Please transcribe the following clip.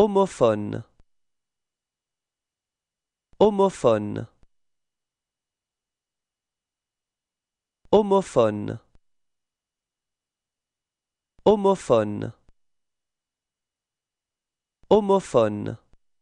homophone homophone homophone homophone homophone